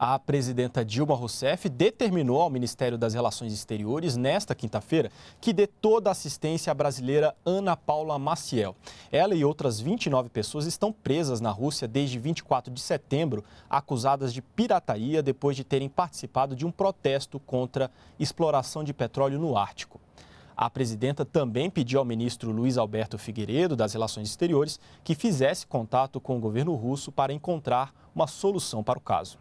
A presidenta Dilma Rousseff determinou ao Ministério das Relações Exteriores, nesta quinta-feira, que dê toda a assistência à brasileira Ana Paula Maciel. Ela e outras 29 pessoas estão presas na Rússia desde 24 de setembro, acusadas de pirataria depois de terem participado de um protesto contra exploração de petróleo no Ártico. A presidenta também pediu ao ministro Luiz Alberto Figueiredo, das Relações Exteriores, que fizesse contato com o governo russo para encontrar uma solução para o caso.